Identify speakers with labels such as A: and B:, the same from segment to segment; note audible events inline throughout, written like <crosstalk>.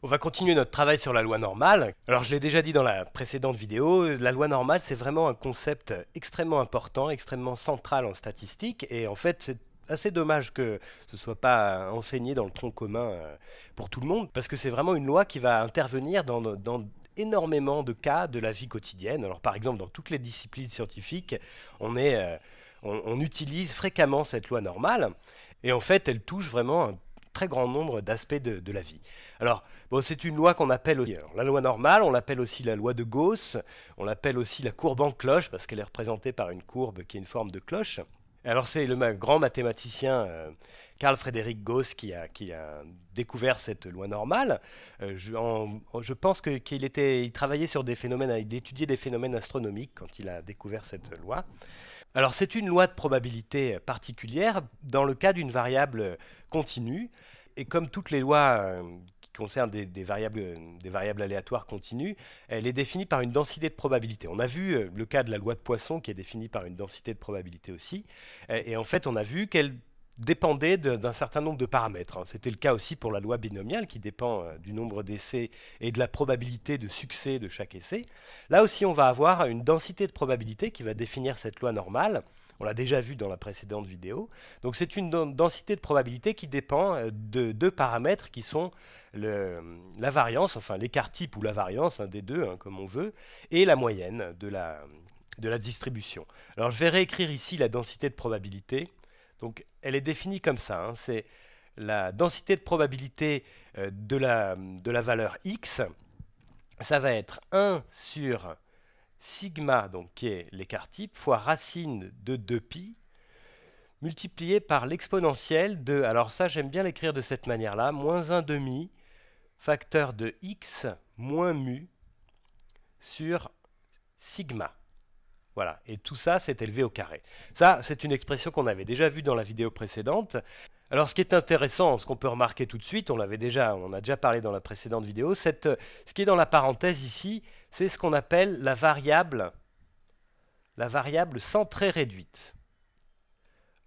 A: On va continuer notre travail sur la loi normale. Alors je l'ai déjà dit dans la précédente vidéo, la loi normale c'est vraiment un concept extrêmement important, extrêmement central en statistique et en fait c'est assez dommage que ce ne soit pas enseigné dans le tronc commun euh, pour tout le monde parce que c'est vraiment une loi qui va intervenir dans, énormément de cas de la vie quotidienne. Alors par exemple dans toutes les disciplines scientifiques on euh, on, utilise fréquemment cette loi normale, et en fait, elle touche vraiment un très grand nombre d'aspects de, la vie. Alors, bon, c'est une loi qu'on appelle aussi, la loi normale, on l'appelle aussi la loi de Gauss, on l'appelle aussi la courbe en cloche, parce qu'elle est représentée par une courbe qui est une forme de cloche. Alors c'est le grand mathématicien Karl euh, Carl Frédéric Gauss qui a, qui a, découvert cette loi normale. Euh, je, pense qu'il il travaillait sur des phénomènes, il étudiait des phénomènes astronomiques quand il a découvert cette loi. Alors c'est une loi de probabilité particulière dans le cas d'une variable continue. Et comme toutes les lois euh, qui concernent des, variables, des variables aléatoires continues, elle est définie par une densité de probabilité. On a vu euh, le cas de la loi de Poisson qui est définie par une densité de probabilité aussi. Et en fait, on a vu qu'elle dépendait d'un certain nombre de paramètres. Hein. C'était le cas aussi pour la loi binomiale qui dépend euh, du nombre d'essais et de la probabilité de succès de chaque essai. Là aussi, on va avoir une densité de probabilité qui va définir cette loi normale. On l'a déjà vu dans la précédente vidéo. Donc c'est une densité de probabilité qui dépend euh, de deux paramètres qui sont la variance, enfin l'écart type ou la variance, un des deux, hein, comme on veut, et la moyenne de la, de la distribution. Alors je vais réécrire ici la densité de probabilité donc elle est définie comme ça, hein. c'est la densité de probabilité euh, de, la, valeur x, ça va être 1 sur sigma, donc qui est l'écart type, fois racine de 2pi, multiplié par l'exponentielle de, alors ça j'aime bien l'écrire de cette manière-là, moins 1 demi, facteur de x moins mu sur sigma. Voilà, et tout ça, c'est élevé au carré. Ça, c'est une expression qu'on avait déjà vue dans la vidéo précédente. Alors ce qui est intéressant, ce qu'on peut remarquer tout de suite, on l'avait déjà, on a déjà parlé dans la précédente vidéo, ce qui est dans la parenthèse ici, c'est ce qu'on appelle la variable, la variable sans réduite.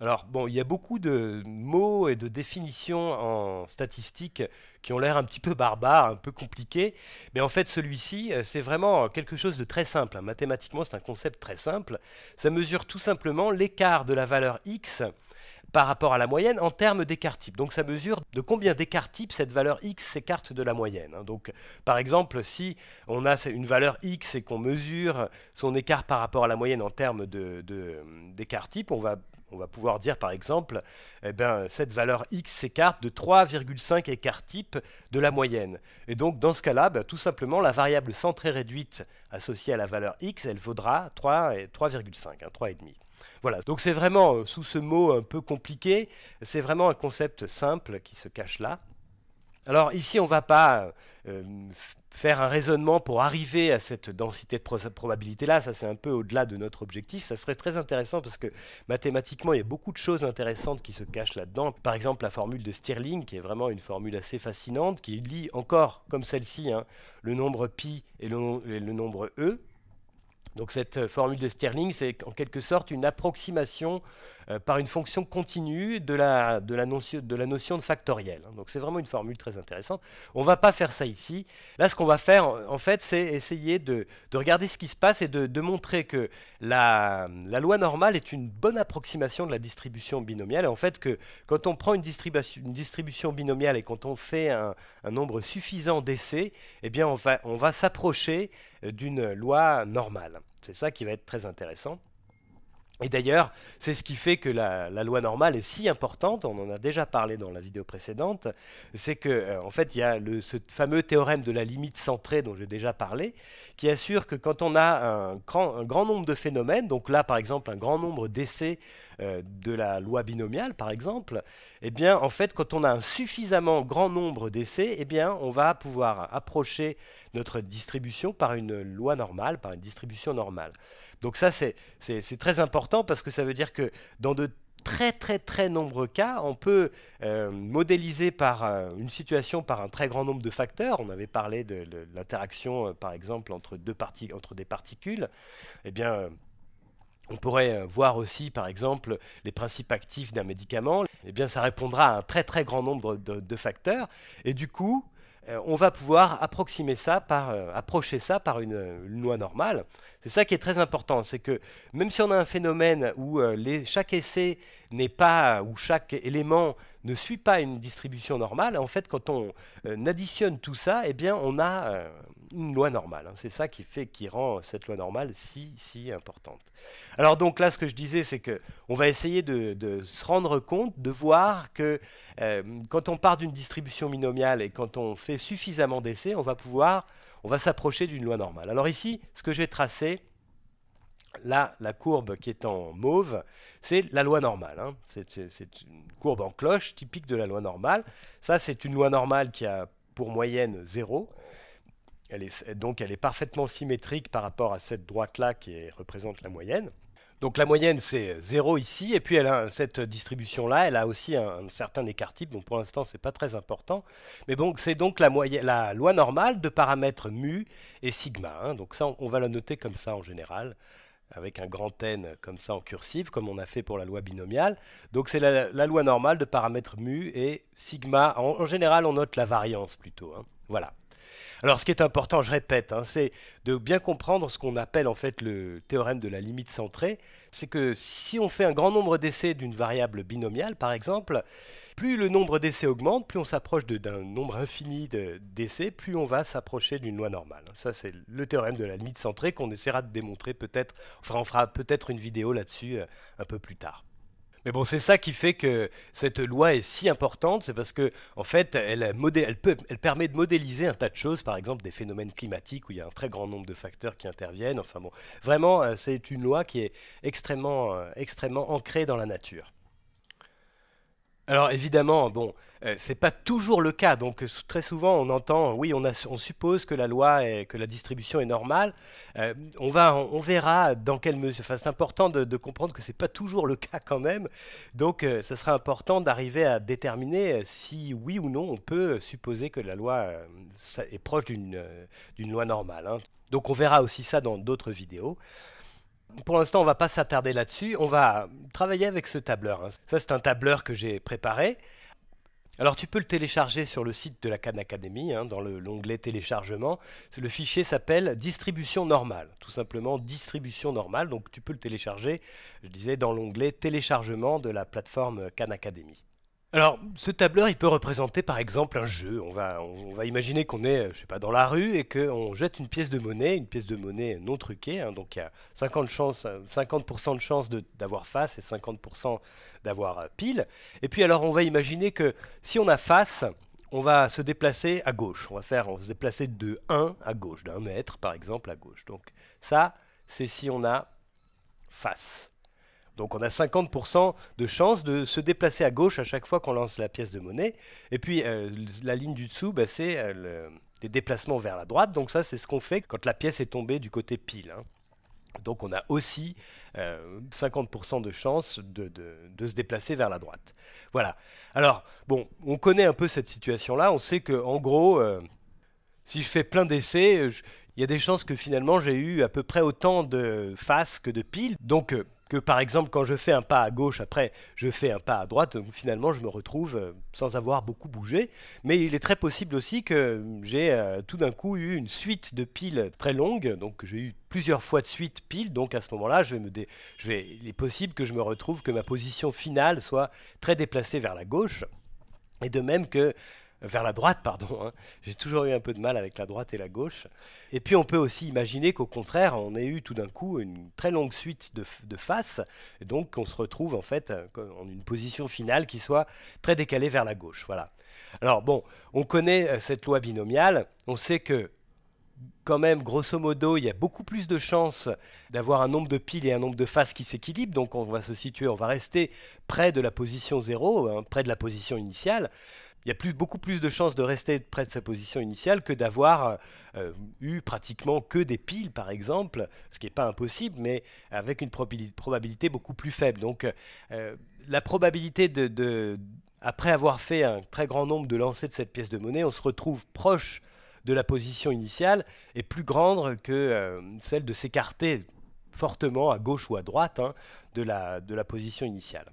A: Alors, bon, il y a beaucoup de mots et de définitions en statistique qui ont l'air un petit peu barbares, un peu compliqués, mais en fait, celui-ci, euh, c'est vraiment quelque chose de très simple. Hein. Mathématiquement, c'est un concept très simple. Ça mesure tout simplement l'écart de la valeur x par rapport à la moyenne en termes d'écart type. Donc ça mesure de combien d'écart type cette valeur x s'écarte de la moyenne. Hein. Donc par exemple, si on a une valeur x et qu'on mesure son écart par rapport à la moyenne en termes d'écart type, on va on va pouvoir dire par exemple, eh ben, cette valeur x s'écarte de 3,5 écart type de la moyenne. Et donc dans ce cas-là, ben, tout simplement, la variable centrée réduite associée à la valeur x, elle vaudra 3,5, 3, hein, Voilà, donc c'est vraiment, euh, sous ce mot un peu compliqué, c'est vraiment un concept simple qui se cache là. Alors ici, on ne va pas euh, euh, faire un raisonnement pour arriver à cette densité de probabilité-là, ça c'est un peu au-delà de notre objectif, ça serait très intéressant parce que mathématiquement, il y a beaucoup de choses intéressantes qui se cachent là-dedans. Par exemple, la formule de Stirling, qui est vraiment une formule assez fascinante, qui lie encore, comme celle-ci, hein, le nombre pi et le nombre e, donc cette euh, formule de Stirling, c'est en quelque sorte une approximation euh, par une fonction continue de la, notion, de factoriel. Donc c'est vraiment une formule très intéressante. On ne va pas faire ça ici. Là, ce qu'on va faire, en fait, c'est essayer de, regarder ce qui se passe et de, de montrer que la, loi normale est une bonne approximation de la distribution binomiale. Et en fait, que quand on prend une, distribution binomiale et quand on fait un, nombre suffisant d'essais, eh on va, on va s'approcher euh, d'une loi normale. C'est ça qui va être très intéressant. Et d'ailleurs, c'est ce qui fait que la, loi normale est si importante, on en a déjà parlé dans la vidéo précédente, c'est que euh, en fait, il y a ce fameux théorème de la limite centrée dont j'ai déjà parlé, qui assure que quand on a un grand, nombre de phénomènes, donc là par exemple un grand nombre d'essais euh, de la loi binomiale par exemple, eh bien en fait quand on a un suffisamment grand nombre d'essais, eh bien on va pouvoir approcher notre distribution par une loi normale, par une distribution normale. Donc ça, c'est très important parce que ça veut dire que dans de très très très nombreux cas, on peut euh, modéliser par euh, une situation par un très grand nombre de facteurs. On avait parlé de, l'interaction, euh, par exemple, entre deux entre des particules. Eh bien, on pourrait voir aussi, par exemple, les principes actifs d'un médicament. Eh bien, ça répondra à un très très grand nombre de facteurs. Et du coup, euh, on va pouvoir euh, approcher ça par une, loi normale. C'est ça qui est très important, c'est que même si on a un phénomène où euh, chaque essai n'est pas, ou chaque élément ne suit pas une distribution normale, en fait, quand on additionne tout ça, eh bien, on a une loi normale. Hein. C'est ça qui fait, qui rend cette loi normale si, si importante. Alors donc là, ce que je disais, c'est que on va essayer de, se rendre compte, de voir que euh, quand on part d'une distribution binomiale et quand on fait suffisamment d'essais, on va pouvoir, on va s'approcher d'une loi normale. Alors ici, ce que j'ai tracé, Là, la courbe qui est en mauve, c'est la loi normale. Hein. C'est une courbe en cloche typique de la loi normale. Ça, c'est une loi normale qui a pour moyenne 0. Elle donc elle est parfaitement symétrique par rapport à cette droite-là qui représente la moyenne. Donc la moyenne c'est 0 ici, et puis elle a cette distribution-là, elle a aussi un, certain écart type, donc pour l'instant c'est pas très important. Mais bon, c'est donc la, loi normale de paramètres mu et sigma. Hein. donc ça on, va la noter comme ça en général, avec un grand N comme ça en cursive, comme on a fait pour la loi binomiale. Donc c'est la, loi normale de paramètres mu et sigma. En, général on note la variance plutôt. Hein. voilà. Alors, ce qui est important, je répète, hein, c'est de bien comprendre ce qu'on appelle en fait le théorème de la limite centrée. C'est que si on fait un grand nombre d'essais d'une variable binomiale, par exemple, plus le nombre d'essais augmente, plus on s'approche d'un nombre infini d'essais, plus on va s'approcher d'une loi normale. Hein. Ça, c'est le théorème de la limite centrée qu'on essaiera de démontrer peut-être. Enfin, on fera peut-être une vidéo là-dessus euh, un peu plus tard. Mais bon, c'est ça qui fait que cette loi est si importante, c'est parce que en fait, elle, elle, permet de modéliser un tas de choses, par exemple des phénomènes climatiques où il y a un très grand nombre de facteurs qui interviennent. Enfin bon, vraiment, euh, c'est une loi qui est extrêmement, euh, extrêmement ancrée dans la nature. Alors évidemment, bon, ce euh, c'est pas toujours le cas. Donc euh, très souvent, on entend, oui, on, suppose que la loi et que la distribution est normale. Euh, on va, on, verra dans quelle mesure. c'est important de, comprendre que c'est pas toujours le cas quand même. Donc, ce ça sera important d'arriver à déterminer si oui ou non on peut supposer que la loi est proche d'une loi normale. Hein. Donc, on verra aussi ça dans d'autres vidéos. Pour l'instant, on ne va pas s'attarder là-dessus. On va travailler avec ce tableur. Hein. Ça, c'est un tableur que j'ai préparé. Alors tu peux le télécharger sur le site de la Khan Academy, hein, dans l'onglet téléchargement. Le fichier s'appelle distribution normale, tout simplement distribution normale. Donc tu peux le télécharger, je disais, dans l'onglet téléchargement de la plateforme Khan Academy. Alors, ce tableur, il peut représenter par exemple un jeu. On va, on, va imaginer qu'on est, euh, je sais pas, dans la rue et qu'on jette une pièce de monnaie, une pièce de monnaie non truquée. Hein. donc, il y a 50%, de chances d'avoir face et 50% d'avoir euh, pile. Et puis, alors, on va imaginer que si on a face, on va se déplacer à gauche. On va faire, on va se déplacer de 1 à gauche, d'un mètre par exemple à gauche. Donc, ça, c'est si on a face. Donc on a 50% de chance de se déplacer à gauche à chaque fois qu'on lance la pièce de monnaie. Et puis euh, la ligne du dessous, bah, c'est euh, les déplacements vers la droite. Donc ça, c'est ce qu'on fait quand la pièce est tombée du côté pile. Hein. Donc on a aussi 50% euh, de chance de, se déplacer vers la droite. Voilà. Alors, bon, on connaît un peu cette situation-là. On sait que en gros, si je fais plein d'essais, il y a des chances que finalement j'ai eu à peu près autant de faces que de piles. Donc que par exemple quand je fais un pas à gauche, après je fais un pas à droite, donc finalement je me retrouve euh, sans avoir beaucoup bougé. Mais il est très possible aussi que euh, j'ai euh, tout d'un coup eu une suite de piles très longue, donc j'ai eu plusieurs fois de suite piles, donc à ce moment-là je vais me il est possible que je me retrouve que ma position finale soit très déplacée vers la gauche, et de même que vers la droite, pardon. Hein. J'ai toujours eu un peu de mal avec la droite et la gauche. Et puis on peut aussi imaginer qu'au contraire, on ait eu tout d'un coup une très longue suite de, faces, donc on se retrouve en fait euh, en une position finale qui soit très décalée vers la gauche. Voilà. Alors bon, on connaît euh, cette loi binomiale, on sait que quand même, grosso modo, il y a beaucoup plus de chances d'avoir un nombre de piles et un nombre de faces qui s'équilibrent. Donc on va se situer, on va rester près de la position 0, hein, près de la position initiale il y a beaucoup plus de chances de rester près de sa position initiale que d'avoir euh, eu pratiquement que des piles, par exemple, ce qui n'est pas impossible, mais avec une probabilité beaucoup plus faible. Donc euh, la probabilité de, après avoir fait un très grand nombre de lancers de cette pièce de monnaie, on se retrouve proche de la position initiale est plus grande que euh, celle de s'écarter fortement à gauche ou à droite hein, de, la, de la position initiale.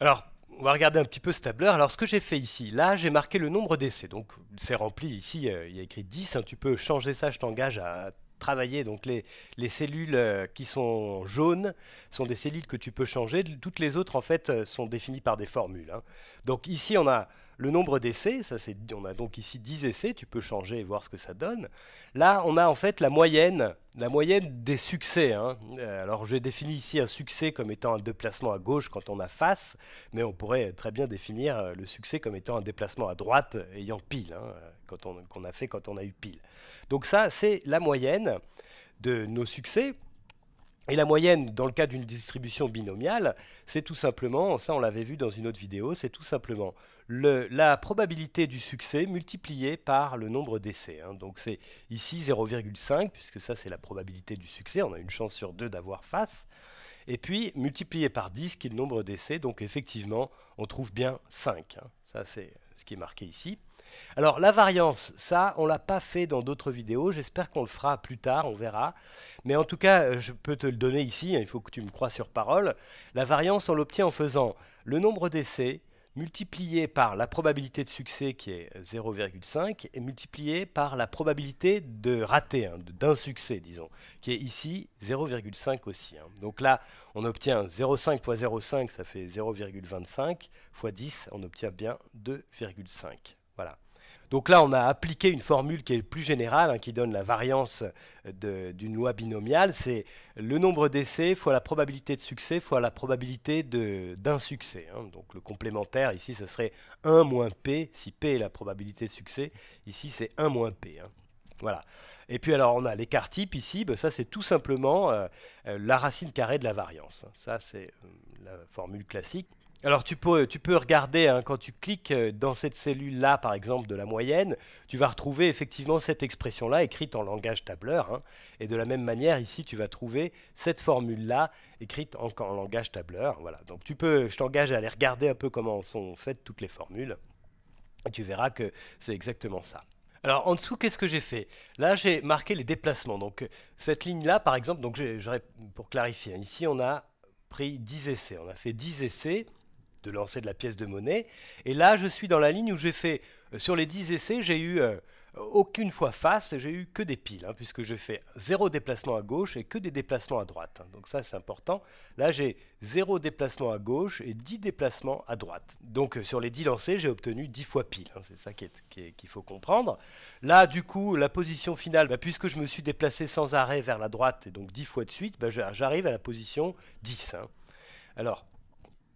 A: Alors, on va regarder un petit peu ce tableur. Alors ce que j'ai fait ici, là j'ai marqué le nombre d'essais. Donc c'est rempli ici, euh, il y a écrit 10. Hein, tu peux changer ça, je t'engage à travailler. Donc les, les, cellules euh, qui sont jaunes sont des cellules que tu peux changer. Toutes les autres en fait euh, sont définies par des formules. Hein. Donc ici on a le nombre d'essais, ça c'est, on a donc ici 10 essais, tu peux changer et voir ce que ça donne. Là, on a en fait la moyenne, la moyenne des succès. Hein. Euh, alors, je définis ici un succès comme étant un déplacement à gauche quand on a face, mais on pourrait très bien définir euh, le succès comme étant un déplacement à droite ayant pile, hein, euh, quand on, qu'on a fait quand on a eu pile. Donc ça, c'est la moyenne de nos succès et la moyenne, dans le cas d'une distribution binomiale, c'est tout simplement, ça on l'avait vu dans une autre vidéo, c'est tout simplement la probabilité du succès multipliée par le nombre d'essais. Hein. Donc c'est ici 0,5, puisque ça c'est la probabilité du succès, on a une chance sur deux d'avoir face. Et puis multiplié par 10, qui est le nombre d'essais, donc effectivement on trouve bien 5. Hein. Ça c'est ce qui est marqué ici. Alors la variance, ça, on l'a pas fait dans d'autres vidéos. J'espère qu'on le fera plus tard, on verra. Mais en tout cas, euh, je peux te le donner ici. Hein, il faut que tu me crois sur parole. La variance, on l'obtient en faisant le nombre d'essais multiplié par la probabilité de succès qui est 0,5 et multiplié par la probabilité de rater, hein, d'un succès disons, qui est ici 0,5 aussi. Hein. Donc là, on obtient 0,5 fois 0,5, ça fait 0,25 fois 10, on obtient bien 2,5. Donc là, on a appliqué une formule qui est plus générale, hein, qui donne la variance euh, d'une loi binomiale. C'est le nombre d'essais fois la probabilité de succès fois la probabilité d'un succès. Hein. Donc le complémentaire, ici, ce serait 1 moins P. Si P est la probabilité de succès, ici, c'est 1 moins P. Hein. Voilà. Et puis alors on a l'écart type ici, ben, ça c'est tout simplement euh, euh, la racine carrée de la variance. Ça c'est la formule classique. Alors tu peux, regarder, hein, quand tu cliques euh, dans cette cellule-là, par exemple, de la moyenne, tu vas retrouver effectivement cette expression-là écrite en langage tableur. Hein. et de la même manière, ici, tu vas trouver cette formule-là écrite en, langage tableur. Voilà. Donc tu peux, je t'engage à aller regarder un peu comment sont faites toutes les formules. Et tu verras que c'est exactement ça. Alors en dessous, qu'est-ce que j'ai fait Là, j'ai marqué les déplacements. Donc cette ligne-là, par exemple, donc pour clarifier, hein, ici on a pris 10 essais. On a fait 10 essais de lancer de la pièce de monnaie. Et là, je suis dans la ligne où j'ai fait, euh, sur les 10 essais, j'ai eu euh, aucune fois face, j'ai eu que des piles, hein, puisque je fais zéro déplacement à gauche et que des déplacements à droite. Hein. donc ça, c'est important. Là, j'ai zéro déplacement à gauche et 10 déplacements à droite. Donc euh, sur les 10 lancés, j'ai obtenu 10 fois pile. Hein. c'est ça qui est, qu'il faut comprendre. Là, du coup, la position finale, bah, puisque je me suis déplacé sans arrêt vers la droite, et donc 10 fois de suite, bah, j'arrive à la position 10. Alors,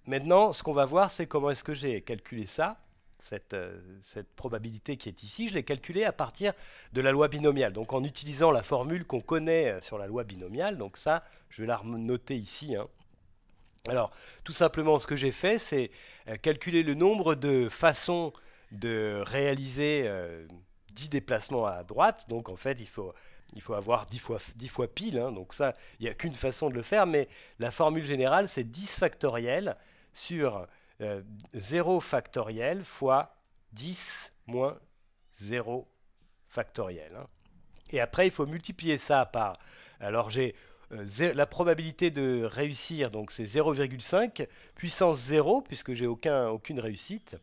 A: Maintenant, ce qu'on va voir, c'est comment est-ce que j'ai calculé ça, euh, cette, probabilité qui est ici. Je l'ai calculée à partir de la loi binomiale, donc en utilisant la formule qu'on connaît euh, sur la loi binomiale. Donc ça, je vais la noter ici. Hein. Alors, tout simplement, ce que j'ai fait, c'est euh, calculer le nombre de façons de réaliser 10 déplacements à droite. Donc, en fait, il faut, avoir 10 fois, pile. Hein. Donc ça, il n'y a qu'une façon de le faire, mais la formule générale, c'est 10 factorielle sur 0 euh, factoriel fois 10 moins 0 factoriel. Hein. Et après, il faut multiplier ça par... Alors j'ai euh, la probabilité de réussir, donc c'est 0,5, puissance 0, puisque j'ai aucun, aucune réussite,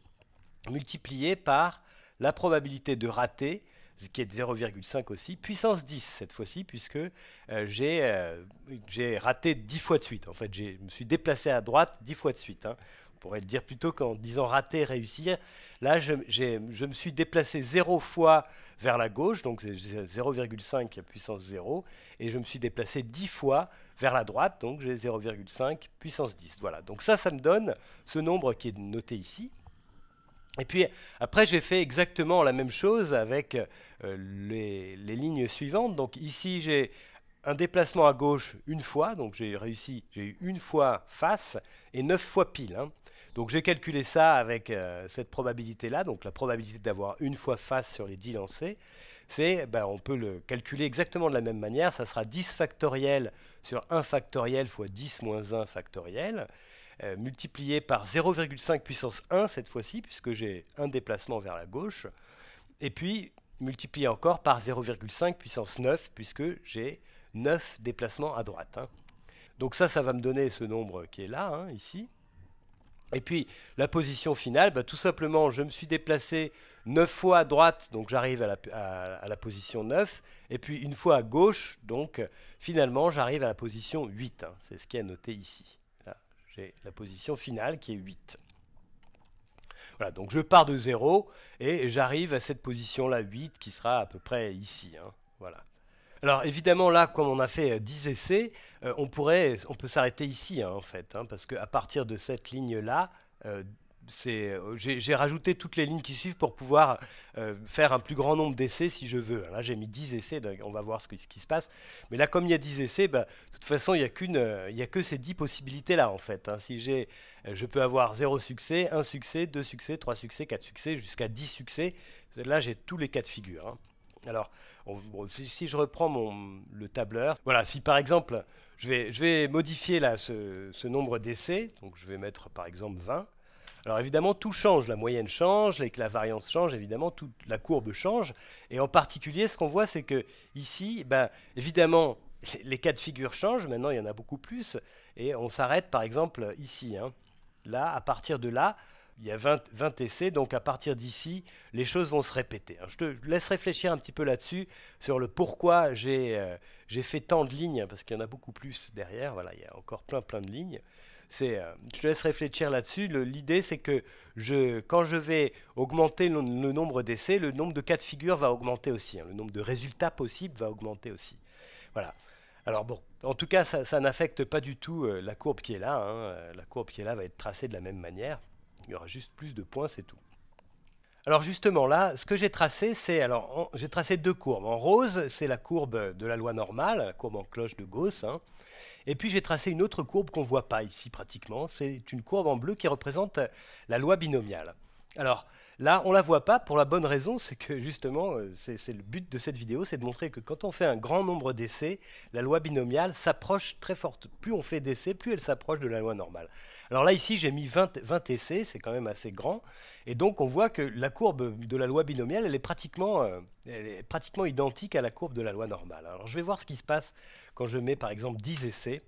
A: multiplié par la probabilité de rater, qui est 0,5 aussi, puissance 10 cette fois-ci, puisque euh, euh, j'ai raté 10 fois de suite. En fait, je me suis déplacé à droite 10 fois de suite. Hein. On pourrait le dire plutôt qu'en disant raté réussir. Là, je, je, me suis déplacé 0 fois vers la gauche, donc 0,5 puissance 0, et je me suis déplacé 10 fois vers la droite, donc j'ai 0,5 puissance 10. Voilà, donc ça, ça me donne ce nombre qui est noté ici, et puis après, j'ai fait exactement la même chose avec euh, les, lignes suivantes. Donc ici, j'ai un déplacement à gauche une fois, donc j'ai réussi, j'ai eu une fois face et neuf fois pile. Hein. Donc j'ai calculé ça avec euh, cette probabilité-là, donc la probabilité d'avoir une fois face sur les 10 lancés. C'est, ben, on peut le calculer exactement de la même manière, ça sera 10 factoriel sur 1 factoriel fois 10 moins 1 factoriel. Euh, multiplié par 0,5 puissance 1 cette fois-ci, puisque j'ai un déplacement vers la gauche, et puis multiplié encore par 0,5 puissance 9, puisque j'ai 9 déplacements à droite. Hein. Donc ça, ça va me donner ce nombre qui est là, hein, ici. Et puis la position finale, bah, tout simplement, je me suis déplacé 9 fois à droite, donc j'arrive à, à la, position 9, et puis une fois à gauche, donc finalement j'arrive à la position 8. Hein. C'est ce qui est noté ici. J'ai la position finale qui est 8. Voilà, donc je pars de 0 et j'arrive à cette position-là 8 qui sera à peu près ici. Hein. voilà. Alors évidemment là, comme on a fait 10 euh, essais, euh, on, pourrait, on peut s'arrêter ici hein, en fait, hein, parce qu'à partir de cette ligne-là, euh, euh, j'ai rajouté toutes les lignes qui suivent pour pouvoir euh, faire un plus grand nombre d'essais si je veux. Là, j'ai mis 10 essais, on va voir ce, ce, qui se passe. Mais là, comme il y a 10 essais, bah, de toute façon, il n'y a, euh, a que ces 10 possibilités-là, en fait. Hein. Si je peux avoir 0 succès, 1 succès, 2 succès, 3 succès, 4 succès, jusqu'à 10 succès. Là, j'ai tous les cas de figure. Hein. Alors, si, je reprends mon, le tableur, voilà, si par exemple, je vais, je vais modifier là, ce, ce nombre d'essais, donc je vais mettre par exemple 20, alors évidemment, tout change, la moyenne change, la variance change, évidemment, toute la courbe change. Et en particulier, ce qu'on voit, c'est que ici, ben, évidemment, les cas de figure changent, maintenant il y en a beaucoup plus, et on s'arrête par exemple ici. Hein. Là, à partir de là, il y a 20, essais, donc à partir d'ici, les choses vont se répéter. je te laisse réfléchir un petit peu là-dessus, sur le pourquoi euh, j'ai fait tant de lignes, parce qu'il y en a beaucoup plus derrière, voilà, il y a encore plein plein de lignes. Euh, je te laisse réfléchir là-dessus. l'idée, c'est que je, quand je vais augmenter le, nombre d'essais, le nombre de cas de figure va augmenter aussi. Hein. le nombre de résultats possibles va augmenter aussi. Voilà. Alors bon, en tout cas, ça, n'affecte pas du tout euh, la courbe qui est là. Hein. La courbe qui est là va être tracée de la même manière. Il y aura juste plus de points, c'est tout. Alors justement là, ce que j'ai tracé, c'est alors j'ai tracé deux courbes. En rose, c'est la courbe de la loi normale, la courbe en cloche de Gauss, hein. Et puis j'ai tracé une autre courbe qu'on ne voit pas ici pratiquement. C'est une courbe en bleu qui représente la loi binomiale. Alors, Là, on la voit pas pour la bonne raison, c'est que justement, euh, c'est le but de cette vidéo, c'est de montrer que quand on fait un grand nombre d'essais, la loi binomiale s'approche très forte. Plus on fait d'essais, plus elle s'approche de la loi normale. Alors là, ici, j'ai mis 20, essais, c'est quand même assez grand. Et donc, on voit que la courbe de la loi binomiale, elle est pratiquement, euh, elle est pratiquement identique à la courbe de la loi normale. Alors, je vais voir ce qui se passe quand je mets, par exemple, 10 essais.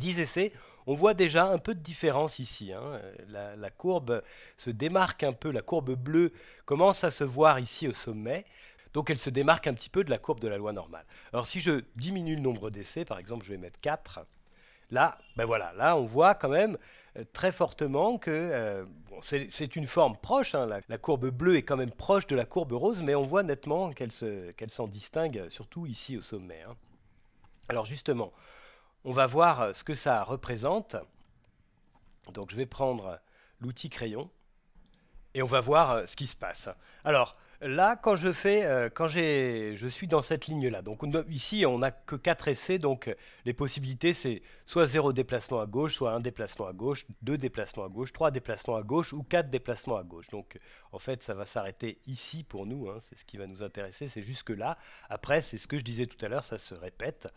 A: 10 essais, on voit déjà un peu de différence ici. Hein. La, courbe se démarque un peu, la courbe bleue commence à se voir ici au sommet. Donc elle se démarque un petit peu de la courbe de la loi normale. Alors si je diminue le nombre d'essais, par exemple, je vais mettre 4. Là, ben voilà, là on voit quand même euh, très fortement que euh, c'est une forme proche. Hein. la, courbe bleue est quand même proche de la courbe rose, mais on voit nettement qu'elle s'en distingue, surtout ici au sommet. Hein. Alors justement, on va voir euh, ce que ça représente. Donc je vais prendre euh, l'outil crayon et on va voir euh, ce qui se passe. Alors là, quand je fais, quand j'ai je suis dans cette ligne-là, donc ici on n'a que 4 essais, donc les possibilités c'est soit zéro déplacement à gauche, soit un déplacement à gauche, deux déplacements à gauche, trois déplacements à gauche ou quatre déplacements à gauche. Donc en fait ça va s'arrêter ici pour nous, hein. c'est ce qui va nous intéresser, c'est jusque là. Après c'est ce que je disais tout à l'heure, ça se répète.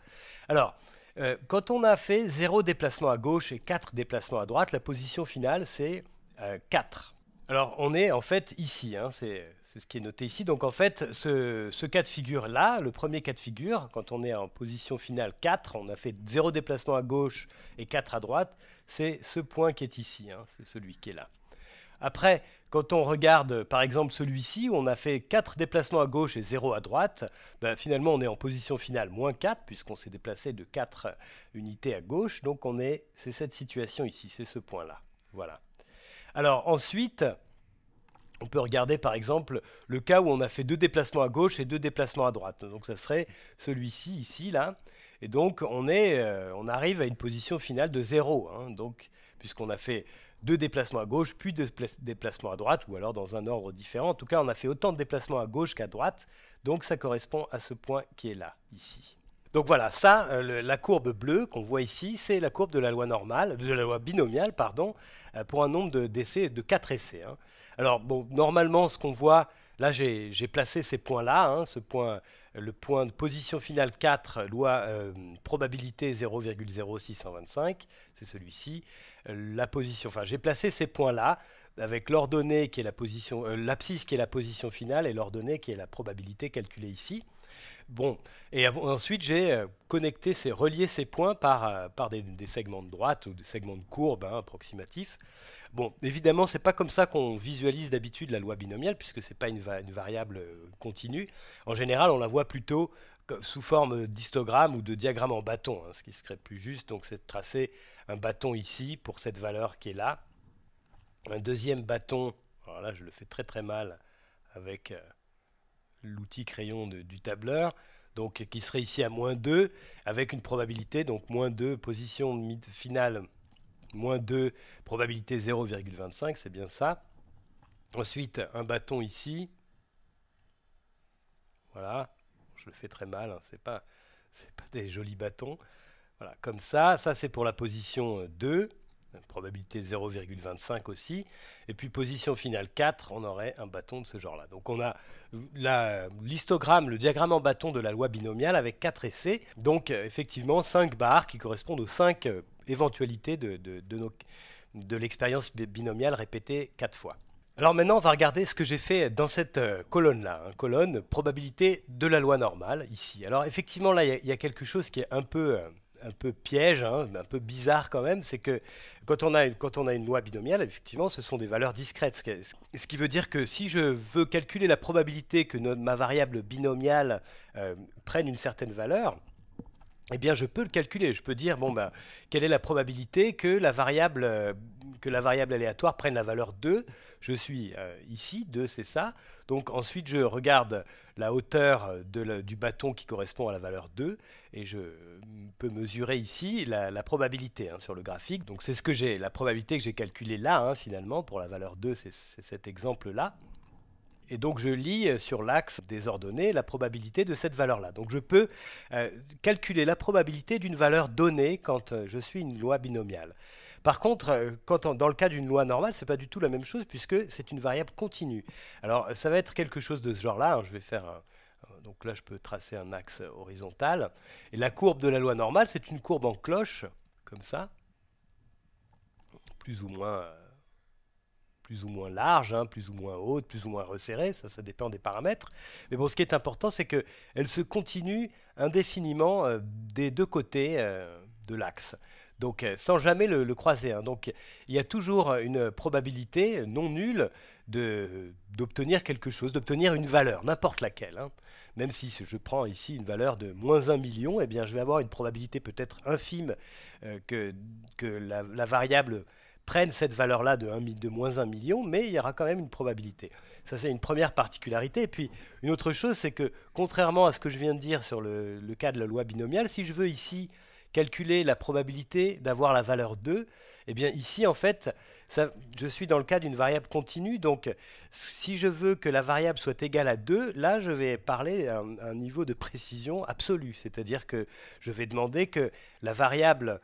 A: Alors euh, quand on a fait 0 déplacement à gauche et 4 déplacements à droite, la position finale, c'est 4. Euh, Alors on est en fait ici, hein, c'est ce qui est noté ici. Donc en fait, ce, cas de figure-là, le premier cas de figure, quand on est en position finale 4, on a fait 0 déplacement à gauche et 4 à droite, c'est ce point qui est ici, hein, c'est celui qui est là. Après, quand on regarde par exemple celui-ci, où on a fait 4 déplacements à gauche et 0 à droite, ben, finalement on est en position finale moins 4, puisqu'on s'est déplacé de 4 unités à gauche, donc on est, c'est cette situation ici, c'est ce point-là. Voilà. Alors ensuite, on peut regarder par exemple le cas où on a fait deux déplacements à gauche et deux déplacements à droite. Donc ça serait celui-ci ici, là. Et donc on, est, euh, on arrive à une position finale de 0. Hein. donc puisqu'on a fait deux déplacements à gauche, puis deux déplacements à droite, ou alors dans un ordre différent. En tout cas, on a fait autant de déplacements à gauche qu'à droite, donc ça correspond à ce point qui est là, ici. Donc voilà, ça, euh, la courbe bleue qu'on voit ici, c'est la courbe de la loi normale, de la loi binomiale, pardon, euh, pour un nombre d'essais, de, de 4 essais. Hein. Alors bon, normalement, ce qu'on voit, là j'ai placé ces points-là, hein, ce point, le point de position finale 4, loi euh, probabilité 0,0625, c'est celui-ci la position. Enfin, j'ai placé ces points-là avec l'ordonnée qui est la position, euh, l'abscisse qui est la position finale et l'ordonnée qui est la probabilité calculée ici. Bon, et ensuite j'ai euh, connecté, ces, relié ces points par, euh, par des, segments de droite ou des segments de courbe hein, approximatifs. Bon, évidemment, c'est pas comme ça qu'on visualise d'habitude la loi binomiale, puisque ce n'est pas une, variable continue. En général, on la voit plutôt sous forme d'histogramme ou de diagramme en bâton, hein, ce qui serait plus juste. Donc c'est de tracer un bâton ici pour cette valeur qui est là. Un deuxième bâton, alors là je le fais très très mal avec euh, l'outil crayon du tableur, donc qui serait ici à moins 2, avec une probabilité, donc moins 2, position finale, moins 2, probabilité 0,25, c'est bien ça. Ensuite, un bâton ici, voilà, je le fais très mal, ce hein, c'est pas, c'est pas des jolis bâtons. Voilà, comme ça, ça c'est pour la position 2, euh, probabilité 0,25 aussi, et puis position finale 4, on aurait un bâton de ce genre-là. Donc on a l'histogramme, le diagramme en bâton de la loi binomiale avec 4 essais, donc euh, effectivement 5 barres qui correspondent aux 5 euh, éventualités de, de, de l'expérience binomiale répétée 4 fois. Alors maintenant, on va regarder ce que j'ai fait dans cette euh, colonne-là, hein. colonne probabilité de la loi normale, ici. Alors effectivement, là, il y, a quelque chose qui est un peu, euh, un peu piège, hein, un peu bizarre quand même, c'est que quand on, a une, quand on a une loi binomiale, effectivement, ce sont des valeurs discrètes, ce qui, veut dire que si je veux calculer la probabilité que ma variable binomiale euh, prenne une certaine valeur, eh bien, je peux le calculer. Je peux dire, bon, ben, quelle est la probabilité que la variable, que la variable aléatoire prenne la valeur 2 je suis euh, ici, 2 c'est ça. Donc ensuite je regarde la hauteur du bâton qui correspond à la valeur 2 et je mm, peux mesurer ici la, probabilité hein, sur le graphique. Donc c'est ce que j'ai, la probabilité que j'ai calculée là hein, finalement pour la valeur 2, c'est cet exemple-là. Et donc je lis euh, sur l'axe des ordonnées la probabilité de cette valeur-là. Donc je peux euh, calculer la probabilité d'une valeur donnée quand je suis une loi binomiale. Par contre, euh, dans le cas d'une loi normale, c'est pas du tout la même chose puisque c'est une variable continue. Alors, euh, ça va être quelque chose de ce genre-là. Hein, je vais faire donc là, je peux tracer un axe horizontal. Et la courbe de la loi normale, c'est une courbe en cloche, comme ça, plus ou moins, euh, large, hein, plus ou moins haute, plus ou moins resserrée, ça, ça dépend des paramètres. Mais bon, ce qui est important, c'est qu'elle se continue indéfiniment des deux côtés de l'axe. Donc euh, sans jamais le, croiser. Hein. Donc il y a toujours euh, une probabilité non nulle d'obtenir quelque chose, d'obtenir une valeur, n'importe laquelle. Hein. Même si je prends ici une valeur de moins 1 million, eh bien je vais avoir une probabilité peut-être infime euh, que, que la, variable prenne cette valeur-là de, 1, de moins 1 million, mais il y aura quand même une probabilité. Ça, c'est une première particularité. Et puis, une autre chose, c'est que, contrairement à ce que je viens de dire sur le, le cas de la loi binomiale, si je veux ici calculer la probabilité d'avoir la valeur 2, eh bien ici, en fait, je suis dans le cas d'une variable continue. Donc, si je veux que la variable soit égale à 2, là, je vais parler à un, niveau de précision absolu. C'est-à-dire que je vais demander que la variable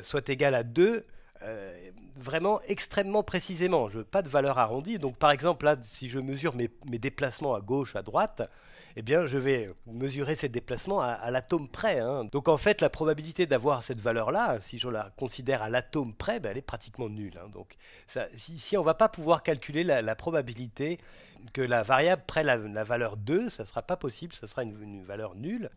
A: soit égale à 2 euh, vraiment extrêmement précisément. Je veux pas de valeur arrondie. Donc, par exemple, là, si je mesure mes déplacements à gauche, à droite, eh bien, je vais mesurer ces déplacements à, l'atome près. Hein. Donc en fait, la probabilité d'avoir cette valeur-là, si je la considère à l'atome près, ben, elle est pratiquement nulle. Hein. Donc si, on ne va pas pouvoir calculer la, probabilité que la variable prenne la, valeur 2, ça ne sera pas possible, ça sera une, valeur nulle.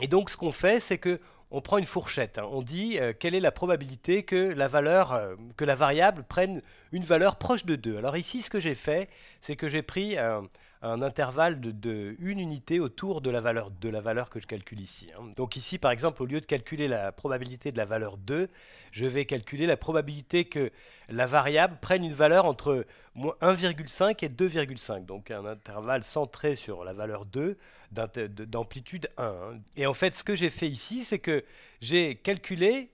A: Et donc ce qu'on fait, c'est que on prend une fourchette. Hein. On dit euh, quelle est la probabilité euh, que la variable prenne une valeur proche de 2. Alors ici, ce que j'ai fait, c'est que j'ai pris euh, un intervalle de, une unité autour de la valeur de la valeur que je calcule ici. Hein. Donc ici, par exemple, au lieu de calculer la probabilité de la valeur 2, je vais calculer la probabilité que la variable prenne une valeur entre 1,5 et 2,5, donc un intervalle centré sur la valeur 2 d'amplitude 1. Hein. Et en fait, ce que j'ai fait ici, c'est que j'ai calculé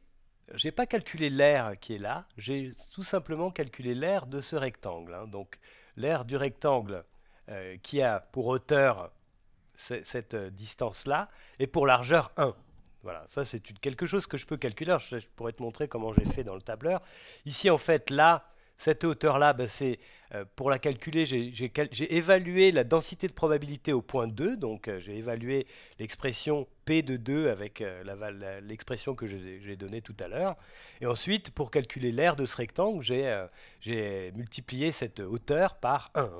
A: j'ai pas calculé l'air qui est là, j'ai tout simplement calculé l'air de ce rectangle. Hein. Donc l'air du rectangle, euh, qui a pour hauteur cette euh, distance-là et pour largeur 1. Voilà, ça c'est quelque chose que je peux calculer. Je, pourrais te montrer comment j'ai fait dans le tableur. Ici, en fait, là, cette hauteur-là, ben, c'est euh, pour la calculer, j'ai évalué la densité de probabilité au point 2, donc j'ai évalué l'expression P de 2 avec l'expression que j'ai donnée tout à l'heure. Et ensuite, pour calculer l'aire de ce rectangle, j'ai multiplié cette hauteur par 1.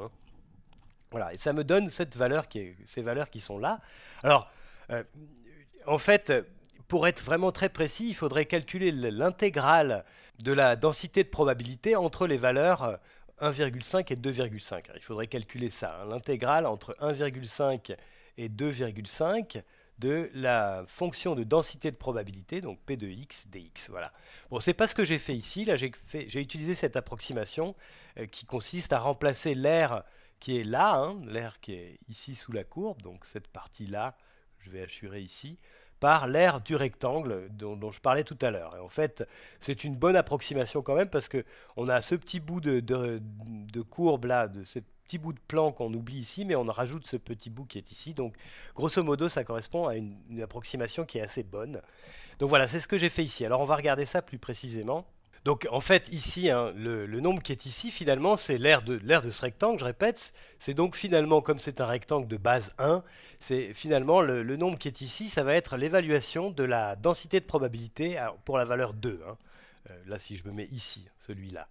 A: Voilà, et ça me donne cette valeur ces valeurs qui sont là. Alors, euh, en fait, pour être vraiment très précis, il faudrait calculer l'intégrale de la densité de probabilité entre les valeurs 1,5 euh, et 2,5. Il faudrait calculer ça, hein, l'intégrale entre 1,5 et 2,5 de la fonction de densité de probabilité, donc P de x dx. Voilà. Bon, c'est pas ce que j'ai fait ici. Là, j'ai utilisé cette approximation euh, qui consiste à remplacer l'air qui est là, hein, l'air qui est ici sous la courbe, donc cette partie-là, je vais assurer ici, par l'air du rectangle dont, je parlais tout à l'heure. Et en fait, c'est une bonne approximation quand même, parce qu'on a ce petit bout de, de, courbe là, de ce petit bout de plan qu'on oublie ici, mais on rajoute ce petit bout qui est ici. Donc, grosso modo, ça correspond à une approximation qui est assez bonne. Donc voilà, c'est ce que j'ai fait ici. Alors, on va regarder ça plus précisément. Donc en fait, ici, hein, le, nombre qui est ici, finalement, c'est l'aire de, de ce rectangle, je répète. C'est donc finalement, comme c'est un rectangle de base 1, c'est finalement le, nombre qui est ici, ça va être l'évaluation de la densité de probabilité pour la valeur 2. Hein. Euh, là, si je me mets ici, hein, celui-là,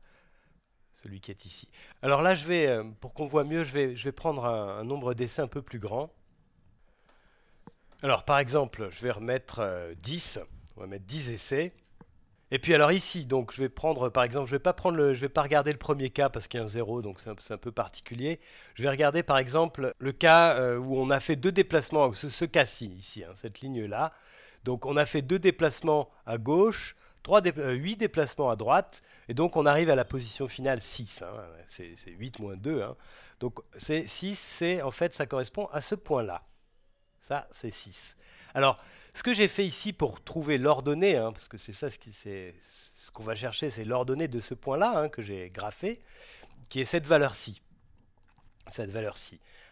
A: celui qui est ici. Alors là, je vais, euh, pour qu'on voit mieux, je vais, je vais prendre un, nombre d'essais un peu plus grand. Alors par exemple, je vais remettre 10, euh, on va mettre 10 essais. Et puis alors ici, donc je vais prendre, par exemple, je vais pas prendre le, je vais pas regarder le premier cas parce qu'il y a un zéro, donc c'est un, peu particulier. Je vais regarder par exemple le cas euh, où on a fait deux déplacements, ce, cas-ci ici, hein, cette ligne-là. Donc on a fait deux déplacements à gauche, 3 8 euh, déplacements à droite, et donc on arrive à la position finale 6. Hein. c'est 8 moins 2. Hein. Donc 6, en fait, ça correspond à ce point-là. Ça, c'est 6. Alors, ce que j'ai fait ici pour trouver l'ordonnée, hein, parce que c'est ça ce qu'on va chercher, c'est l'ordonnée de ce point-là hein, que j'ai graphé, qui est cette valeur-ci. Cette valeur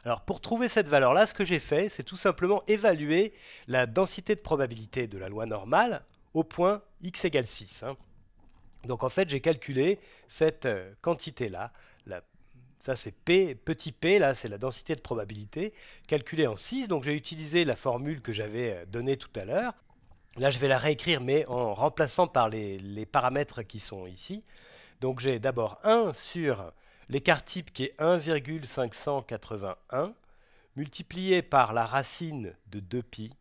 A: Alors pour trouver cette valeur-là, ce que j'ai fait, c'est tout simplement évaluer la densité de probabilité de la loi normale au point x égale 6. Hein. Donc en fait, j'ai calculé cette euh, quantité-là ça, c'est P, petit p, là, c'est la densité de probabilité calculée en 6. Donc, j'ai utilisé la formule que j'avais euh, donnée tout à l'heure. Là, je vais la réécrire, mais en remplaçant par les, paramètres qui sont ici. Donc, j'ai d'abord 1 sur l'écart type qui est 1,581 multiplié par la racine de 2pi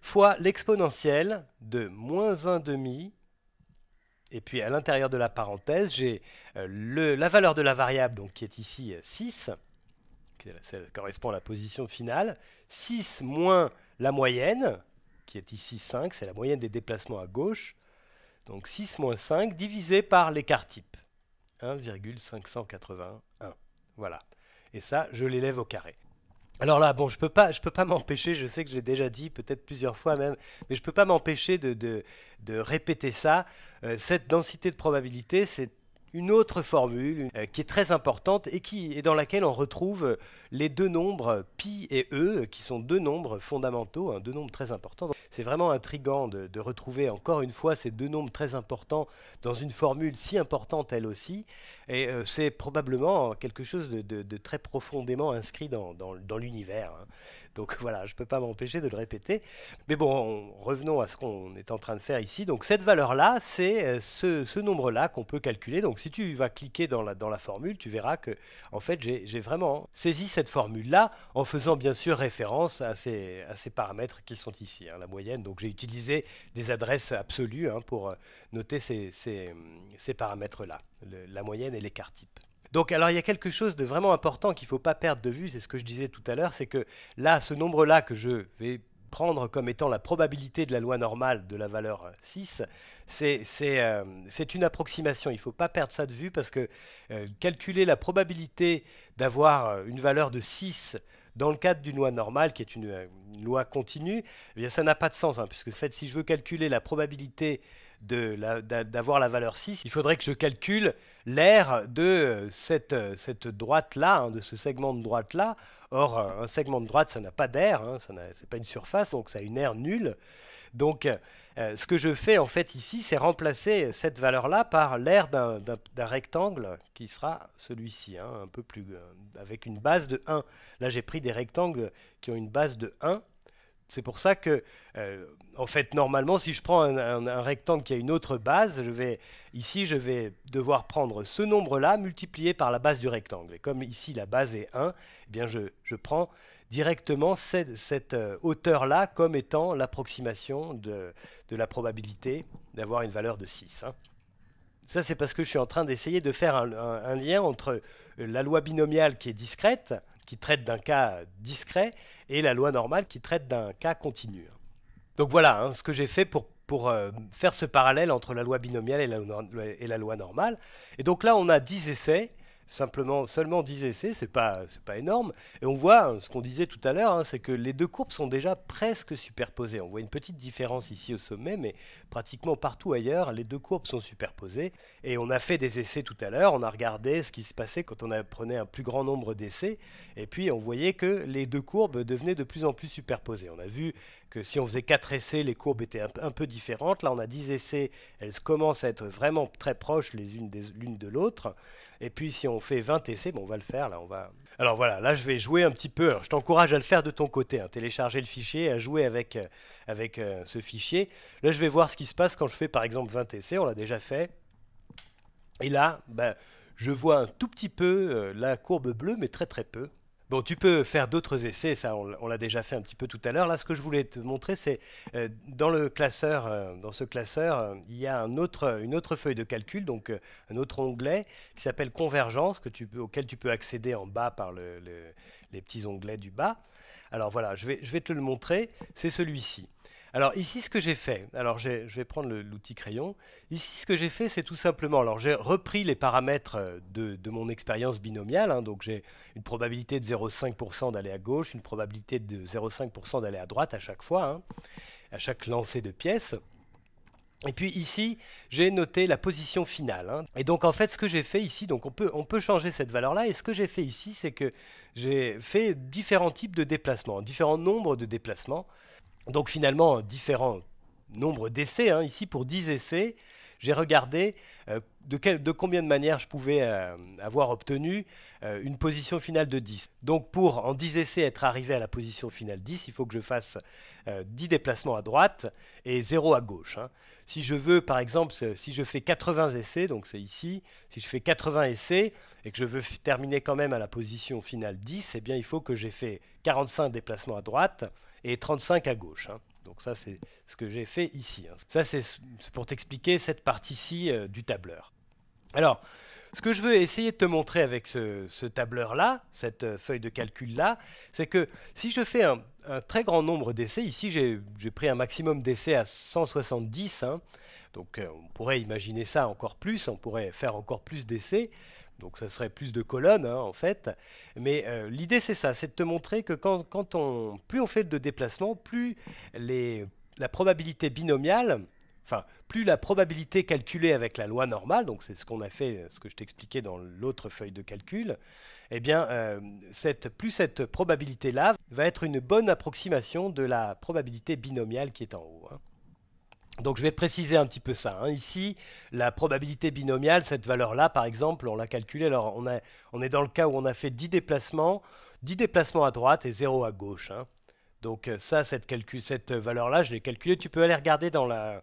A: fois l'exponentielle de moins 1 demi et puis à l'intérieur de la parenthèse, j'ai euh, la valeur de la variable donc, qui est ici 6, euh, qui correspond à la position finale. 6 moins la moyenne, qui est ici 5, c'est la moyenne des déplacements à gauche. Donc 6 moins 5 divisé par l'écart type. 1,581. Voilà. Et ça, je l'élève au carré. Alors là, bon, je peux pas, je peux pas <laughs> m'empêcher. Je sais que j'ai déjà dit peut-être plusieurs fois même, mais je peux pas m'empêcher de, de, répéter ça. Euh, cette densité de probabilité, c'est une autre formule euh, qui est très importante et, qui, dans laquelle on retrouve euh, les deux nombres euh, pi et e, qui sont deux nombres fondamentaux, hein, deux nombres très importants. C'est vraiment intrigant de, retrouver encore une fois ces deux nombres très importants dans une formule si importante elle aussi. Et c'est probablement quelque chose de, très profondément inscrit dans, l'univers. Hein. Donc <laughs> voilà, je ne peux pas m'empêcher de le répéter. Mais bon, revenons à ce qu'on est en train de faire ici. Donc cette valeur-là, c'est euh, ce, nombre-là qu'on peut calculer. Donc si tu vas cliquer dans la, formule, tu verras que en fait, j'ai vraiment saisi cette formule-là en faisant bien sûr référence à ces, paramètres qui sont ici, hein, la moyenne. Donc j'ai utilisé des adresses absolues hein, pour euh, noter ces paramètres-là, la moyenne et l'écart type. Donc alors il y a quelque chose de vraiment important qu'il ne faut pas perdre de vue, c'est ce que je disais tout à l'heure, c'est que là, ce nombre-là que je vais prendre comme étant la probabilité de la loi normale de la valeur 6, euh, euh, c'est une approximation. Il ne faut pas perdre ça de vue parce que euh, calculer la probabilité d'avoir une valeur de 6 dans le cadre d'une loi normale, qui est une, loi continue, eh bien, ça n'a pas de sens, hein, puisque en fait, si je veux calculer la probabilité d'avoir la, la, valeur 6, il faudrait que je calcule l'aire de cette, droite-là, hein, de ce segment de droite-là. Or, un segment de droite, ça n'a pas d'air, ce hein, n'est pas une surface, donc ça a une aire nulle. Donc, euh, ce que je fais en fait ici, c'est remplacer cette valeur-là par l'aire d'un rectangle qui sera celui-ci, hein, un peu plus, euh, avec une base de 1. Là, j'ai pris des rectangles qui ont une base de 1 c'est pour ça que, euh, en fait, normalement, si je prends un, rectangle qui a une autre base, je vais, ici, je vais devoir prendre ce nombre-là multiplié par la base du rectangle. Et comme ici, la base est 1, eh bien je, prends directement cette, euh, hauteur-là comme étant l'approximation de, la probabilité d'avoir une valeur de 6. Hein. Ça, c'est parce que je suis en train d'essayer de faire un, lien entre la loi binomiale qui est discrète, qui traite d'un cas discret et la loi normale qui traite d'un cas continu. Donc voilà hein, ce que j'ai fait pour, euh, faire ce parallèle entre la loi binomiale et la, et la, loi normale. Et donc là, on a 10 essais simplement seulement 10 essais, c'est pas pas énorme. Et on voit hein, ce qu'on disait tout à l'heure, hein, c'est que les deux courbes sont déjà presque superposées. On voit une petite différence ici au sommet, mais pratiquement partout ailleurs, les deux courbes sont superposées. Et on a fait des essais tout à l'heure, on a regardé ce qui se passait quand on prenait un plus grand nombre d'essais, et puis on voyait que les deux courbes devenaient de plus en plus superposées. On a vu si on faisait 4 essais, les courbes étaient un, peu différentes. Là, on a 10 essais, elles commencent à être vraiment très proches les unes l'une de l'autre. Et puis, si on fait 20 essais, bon, on va le faire, là, on va... Alors voilà, là, je vais jouer un petit peu. je t'encourage à le faire de ton côté, à hein. télécharger le fichier, à jouer avec, euh, avec euh, ce fichier. Là, je vais voir ce qui se passe quand je fais, par exemple, 20 essais, on l'a déjà fait. Et là, ben, je vois un tout petit peu euh, la courbe bleue, mais très très peu tu peux faire d'autres essais, ça on, l'a déjà fait un petit peu tout à l'heure. Là, ce que je voulais te montrer, c'est euh, dans le classeur, euh, dans ce classeur, euh, il y a une autre feuille de calcul, donc un autre onglet qui s'appelle convergence, tu, auquel tu peux accéder en bas par les petits onglets du bas. Alors voilà, je vais te le montrer. C'est celui-ci. Alors ici, ce que j'ai fait, alors je vais prendre l'outil crayon. Ici, ce que j'ai fait, c'est tout simplement, alors j'ai repris les paramètres euh, de, mon expérience binomiale. Hein. donc j'ai une probabilité de 0,5% d'aller à gauche, une probabilité de 0,5% d'aller à droite à chaque fois, hein, à chaque lancer de pièce. Et puis ici, j'ai noté la position finale. Hein. Et donc en fait, ce que j'ai fait ici, donc on peut changer cette valeur-là. Et ce que j'ai fait ici, c'est que j'ai fait différents types de déplacements, différents nombres de déplacements. Donc finalement, différents nombres d'essais, hein, ici pour 10 essais, j'ai regardé euh, de, combien de manières je pouvais euh, avoir obtenu euh, une position finale de 10. Donc pour en 10 essais être arrivé à la position finale 10, il faut que je fasse 10 déplacements à droite et 0 à gauche. Hein. Si je veux, par exemple, si je fais 80 essais, donc c'est ici, si je fais 80 essais et que je veux terminer quand même à la position finale 10, eh bien il faut que j'ai fait 45 déplacements à droite et 35 à gauche. Hein. Donc ça, c'est ce que j'ai fait ici. Hein. Ça, c'est pour t'expliquer cette partie-ci euh, du tableur. Alors, ce que je veux essayer de te montrer avec ce, tableur-là, cette euh, feuille de calcul-là, c'est que si je fais un, très grand nombre d'essais, ici j'ai pris un maximum d'essais à 170, hein. donc euh, on pourrait imaginer ça encore plus, on pourrait faire encore plus d'essais, donc ça serait plus de colonnes hein, en fait. Mais euh, l'idée c'est ça, c'est de te montrer que plus on fait de déplacements, plus la probabilité binomiale, enfin plus la probabilité calculée avec la loi normale, donc c'est ce qu'on a fait, ce que je t'expliquais dans l'autre feuille de calcul, eh bien euh, plus cette probabilité là va être une bonne approximation de la probabilité binomiale qui est en haut. Hein. Donc je vais préciser un petit peu ça. Hein. Ici, la probabilité binomiale, cette valeur-là, par exemple, on l'a calculée. Alors on, on, est dans le cas où on a fait 10 déplacements, 10 déplacements à droite et 0 à gauche. Hein. Donc euh, ça, cette, cette valeur-là, je l'ai calculée. Tu peux aller regarder dans la,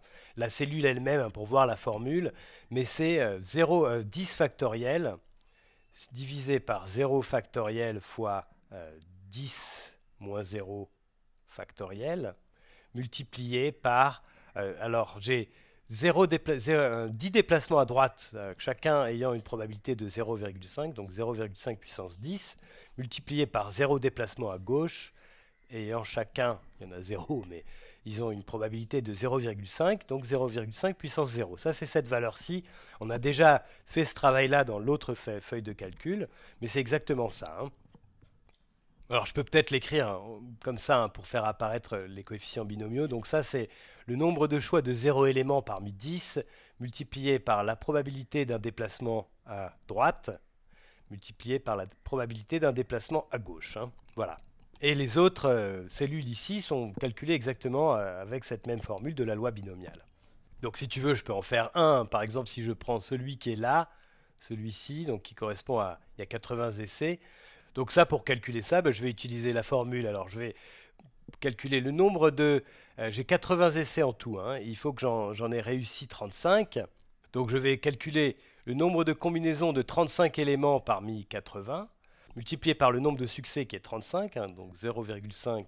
A: cellule elle-même hein, pour voir la formule. Mais c'est 0, 10 factoriel divisé par 0 factoriel fois 10 euh, moins 0 factoriel multiplié par euh, alors, j'ai 0 10 euh, déplacements à droite, euh, chacun ayant une probabilité de 0,5, donc 0,5 puissance 10, multiplié par 0 déplacement à gauche, ayant chacun, il y en a 0, mais ils ont une probabilité de 0,5, donc 0,5 puissance 0. Ça, c'est cette valeur-ci. On a déjà fait ce travail-là dans l'autre feuille de calcul, mais c'est exactement ça. Hein. Alors, je peux peut-être l'écrire hein, comme ça hein, pour faire apparaître les coefficients binomiaux. Donc ça, c'est le nombre de choix de 0 éléments parmi 10 multiplié par la probabilité d'un déplacement à droite multiplié par la probabilité d'un déplacement à gauche. Hein. Voilà. Et les autres euh, cellules ici sont calculées exactement euh, avec cette même formule de la loi binomiale. Donc si tu veux, je peux en faire un. Par exemple, si je prends celui qui est là, celui-ci, donc qui correspond à il y a 80 essais. Donc ça, pour calculer ça, ben, je vais utiliser la formule. Alors je vais calculer le nombre de euh, j'ai 80 essais en tout. Hein. Il faut que j'en ai réussi 35. Donc je vais calculer le nombre de combinaisons de 35 éléments parmi 80, multiplié par le nombre de succès qui est 35, hein, donc 0,5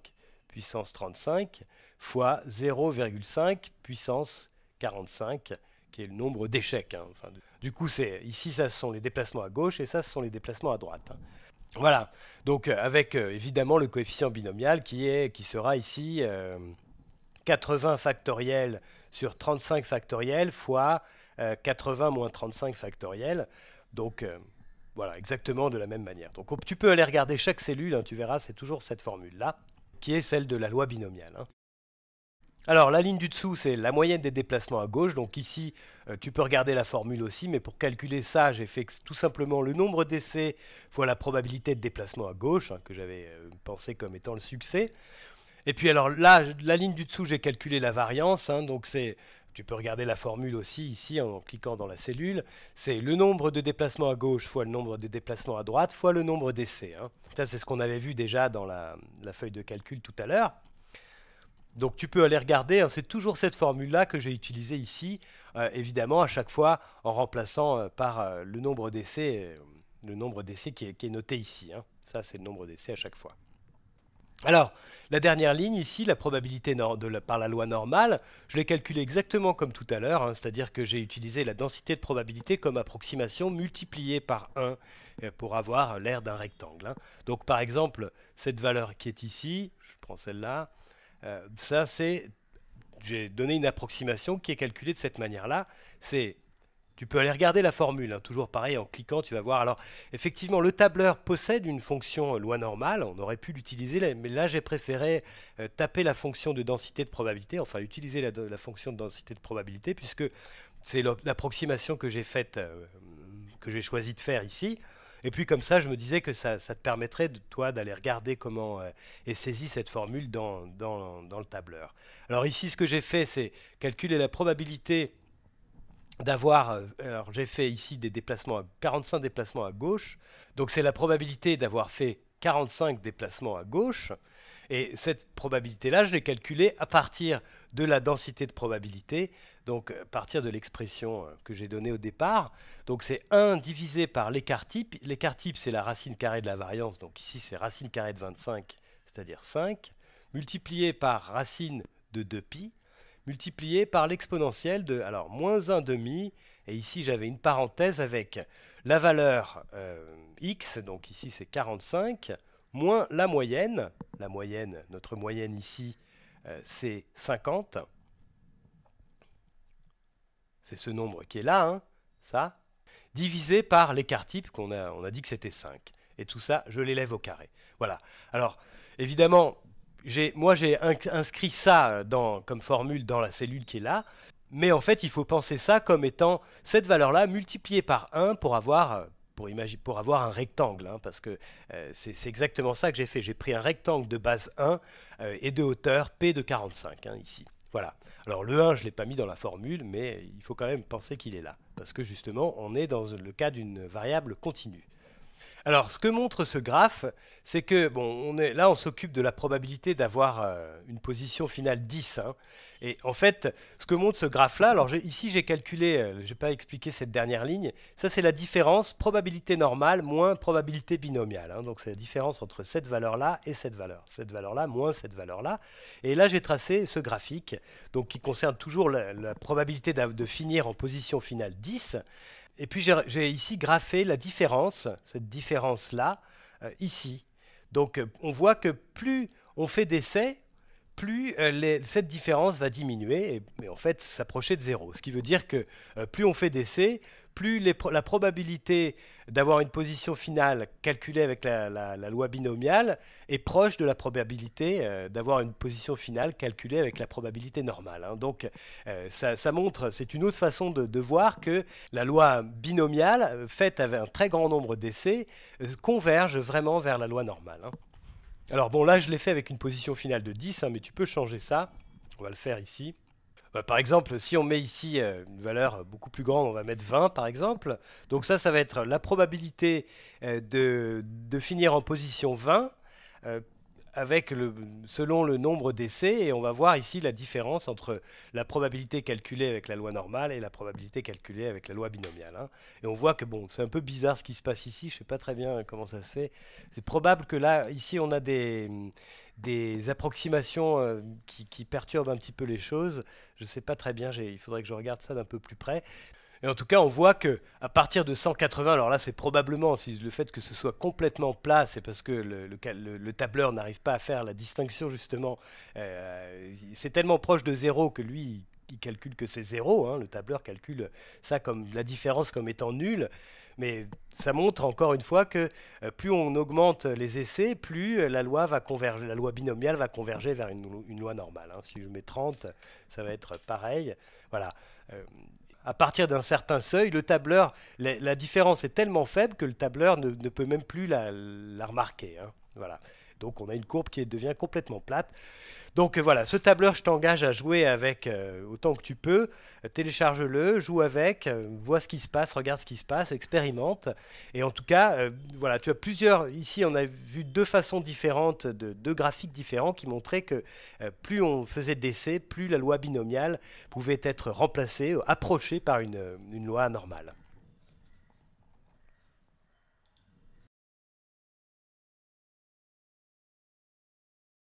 A: puissance 35, fois 0,5 puissance 45, qui est le nombre d'échecs. Hein. Enfin, du coup, ici, ça sont les déplacements à gauche et ça, ce sont les déplacements à droite. Voilà, donc euh, avec euh, évidemment le coefficient binomial qui, est, qui sera ici 80 factoriel sur 35 factoriel fois 80 euh, moins 35 factoriel. Donc euh, voilà, exactement de la même manière. Donc tu peux aller regarder chaque cellule, hein, tu verras, c'est toujours cette formule-là, qui est celle de la loi binomiale. Hein. Alors la ligne du dessous, c'est la moyenne des déplacements à gauche. Donc ici, euh, tu peux regarder la formule aussi, mais pour calculer ça, j'ai fait tout simplement le nombre d'essais fois la probabilité de déplacement à gauche, hein, que j'avais pensé comme étant le succès. Et puis alors là, la ligne du dessous, j'ai calculé la variance, hein, donc c'est tu peux regarder la formule aussi ici en cliquant dans la cellule. C'est le nombre de déplacements à gauche fois le nombre de déplacements à droite fois le nombre d'essais. Hein. Ça, c'est ce qu'on avait vu déjà dans la, feuille de calcul tout à l'heure. Donc tu peux aller regarder, hein, c'est toujours cette formule-là que j'ai utilisée ici, euh, évidemment à chaque fois en remplaçant euh, par euh, le nombre d'essais, le nombre d'essais qui, est noté ici. Ça, c'est le nombre d'essais à chaque fois. Alors, la dernière ligne ici, la probabilité par la loi normale, je l'ai calculée exactement comme tout à l'heure, hein, c'est-à-dire que j'ai utilisé la densité de probabilité comme approximation multipliée par 1 euh, pour avoir l'air d'un rectangle. Hein. Donc par exemple, cette valeur qui est ici, je prends celle-là, euh, ça c'est, j'ai donné une approximation qui est calculée de cette manière-là, c'est tu peux aller regarder la formule, hein, toujours pareil, en cliquant, tu vas voir. Alors, effectivement, le tableur possède une fonction euh, loi normale, on aurait pu l'utiliser, mais là, j'ai préféré euh, taper la fonction de densité de probabilité, enfin, utiliser la, fonction de densité de probabilité, puisque c'est l'approximation que j'ai faite, euh, que j'ai choisi de faire ici. Et puis, comme ça, je me disais que ça, te permettrait, toi, d'aller regarder comment est saisie cette formule dans le tableur. Alors ici, ce que j'ai fait, c'est calculer la probabilité d'avoir, euh, j'ai fait ici des déplacements, 45 déplacements à gauche, donc c'est la probabilité d'avoir fait 45 déplacements à gauche, et cette probabilité-là, je l'ai calculée à partir de la densité de probabilité, donc à euh, partir de l'expression euh, que j'ai donnée au départ. Donc c'est 1 divisé par l'écart type, l'écart type c'est la racine carrée de la variance, donc ici c'est racine carrée de 25, c'est-à-dire 5, multiplié par racine de 2pi, multiplié par l'exponentielle de alors moins 1 demi, et ici j'avais une parenthèse avec la valeur euh, x, donc ici c'est 45, moins la moyenne, la moyenne, notre moyenne ici euh, c'est 50, c'est ce nombre qui est là, hein, ça, divisé par l'écart type qu'on a, on a dit que c'était 5. Et tout ça, je l'élève au carré. Voilà. Alors, évidemment, moi, j'ai inscrit ça euh, comme formule dans la cellule qui est là. Mais en fait, il faut penser ça comme étant cette valeur-là multipliée par 1 pour avoir, euh, pour avoir un rectangle. Hein, parce que euh, c'est exactement ça que j'ai fait. J'ai pris un rectangle de base 1 et de hauteur P de 45, hein, ici. Voilà. Alors le 1, je ne l'ai pas mis dans la formule, mais il faut quand même penser qu'il est là. Parce que justement, on est dans le cas d'une variable continue. Alors, ce que montre ce graphe, c'est que, bon, on est, là, on s'occupe de la probabilité d'avoir euh, une position finale 10. Hein. Et en fait, ce que montre ce graphe-là, alors ici, j'ai calculé, euh, je n'ai pas expliqué cette dernière ligne, ça, c'est la différence probabilité normale moins probabilité binomiale. Hein. Donc, c'est la différence entre cette valeur-là et cette valeur. Cette valeur-là moins cette valeur-là. Et là, j'ai tracé ce graphique, donc qui concerne toujours la probabilité de finir en position finale 10 et puis j'ai ici graphé la différence, cette différence-là, euh, ici. Donc on voit que plus on fait d'essais, plus euh, cette différence va diminuer et, en fait s'approcher de zéro. Ce qui veut dire que euh, plus on fait d'essais, plus la probabilité d'avoir une position finale calculée avec la, loi binomiale est proche de la probabilité euh, d'avoir une position finale calculée avec la probabilité normale. Hein. Donc euh, ça, montre, c'est une autre façon de, voir que la loi binomiale, euh, faite avec un très grand nombre d'essais, converge vraiment vers la loi normale. Hein. Alors bon, là je l'ai fait avec une position finale de 10, hein, mais tu peux changer ça. On va le faire ici. Bah, par exemple, si on met ici euh, une valeur beaucoup plus grande, on va mettre 20 par exemple. Donc ça, ça va être la probabilité euh, de, finir en position 20 euh, avec le, selon le nombre d'essais et on va voir ici la différence entre la probabilité calculée avec la loi normale et la probabilité calculée avec la loi binomiale. Hein. Et on voit que bon, c'est un peu bizarre ce qui se passe ici, je ne sais pas très bien comment ça se fait. C'est probable que là, ici, on a des, des approximations euh, qui, perturbent un petit peu les choses. Je ne sais pas très bien, il faudrait que je regarde ça d'un peu plus près. Et en tout cas, on voit que à partir de 180, alors là, c'est probablement si le fait que ce soit complètement plat, c'est parce que le, le, tableur n'arrive pas à faire la distinction justement. Euh, c'est tellement proche de zéro que lui, il calcule que c'est zéro. Hein. le tableur calcule ça comme la différence comme étant nulle. Mais ça montre encore une fois que euh, plus on augmente les essais, plus euh, la loi va converger, la loi binomiale va converger vers une, loi normale. Hein. Si je mets 30, ça va être pareil. Voilà. Euh, à partir d'un certain seuil, le tableur, la, différence est tellement faible que le tableur ne, peut même plus la, remarquer. Hein. Voilà. Donc on a une courbe qui devient complètement plate. Donc voilà, ce tableur, je t'engage à jouer avec euh, autant que tu peux. Télécharge-le, joue avec, euh, vois ce qui se passe, regarde ce qui se passe, expérimente. Et en tout cas, euh, voilà, tu as plusieurs. Ici, on a vu deux façons différentes, de, deux graphiques différents qui montraient que plus on faisait d'essais, plus la loi binomiale pouvait être remplacée, approchée par une, une loi normale.